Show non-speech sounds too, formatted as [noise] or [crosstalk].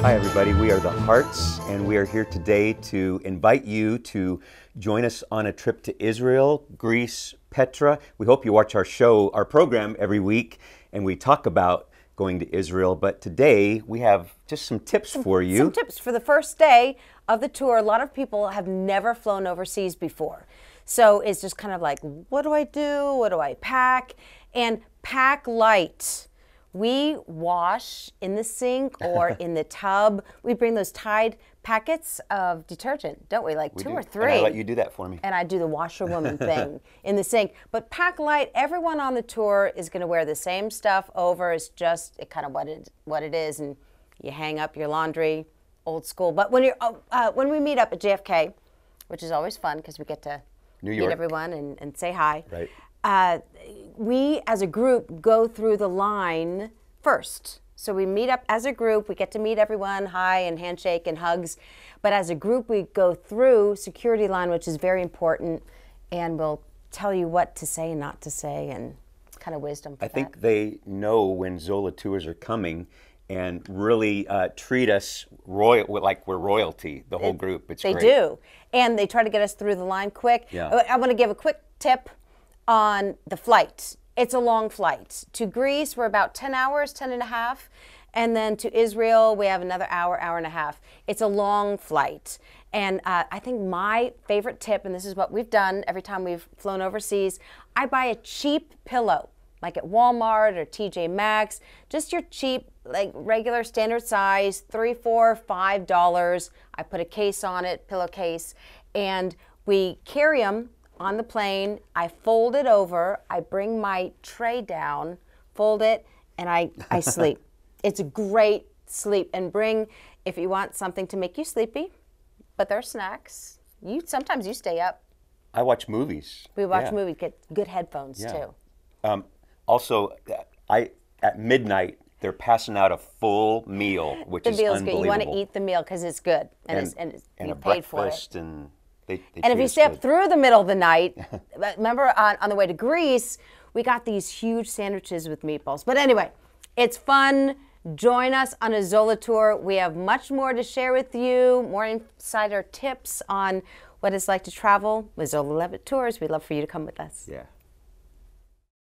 Hi, everybody. We are the Hearts, and we are here today to invite you to join us on a trip to Israel, Greece, Petra. We hope you watch our show, our program every week, and we talk about going to Israel. But today we have just some tips some, for you. Some tips for the first day of the tour. A lot of people have never flown overseas before. So it's just kind of like, what do I do? What do I pack? And pack light. We wash in the sink [laughs] or in the tub. We bring those Tide packets of detergent, don't we? Like we two do. or three. And I let you do that for me. And I do the washerwoman [laughs] thing in the sink. But pack light. Everyone on the tour is going to wear the same stuff over. It's just it kind of what it what it is, and you hang up your laundry, old school. But when you're oh, uh, when we meet up at JFK, which is always fun because we get to New York. meet everyone and, and say hi. Right. Uh, we as a group go through the line first. So we meet up as a group, we get to meet everyone, hi and handshake and hugs. But as a group, we go through security line, which is very important, and we'll tell you what to say and not to say and kind of wisdom. I that. think they know when Zola tours are coming and really uh, treat us royal like we're royalty. The whole group. It's they great. do, and they try to get us through the line quick. Yeah. Uh, I, want to give a quick tip on the flight. It's a long flight to Greece. We're about ten hours, 10 and a half. And then to Israel, we have another hour, hour and a half. It's a long flight. And uh, I think my favorite tip, and this is what we've done every time we've flown overseas, I buy a cheap pillow like at Walmart or TJ Maxx, just your cheap, like regular standard size, three, four, five dollars. I put a case on it, pillowcase, and we carry them on the plane. I fold it over, I bring my tray down, fold it, and I, I [laughs] sleep. it's a great sleep. And bring, if you want something to make you sleepy, but there are snacks. You sometimes you stay up. I watch movies. We watch yeah. movies. Get good headphones yeah. too. Um, also, I at midnight they're passing out a full meal, which the is unbelievable. Good. You want to eat the meal because it's good and, and, it's, and, it's, and paid for it. And, they, they and if you stay good. up through the middle of the night, [laughs] remember on, on the way to Greece, we got these huge sandwiches with meatballs. But anyway, it's fun. Join us on a Zola tour. We have much more to share with you, more insider tips on what it's like to travel with Zola Levitt Tours. We'd love for you to come with us. Yeah.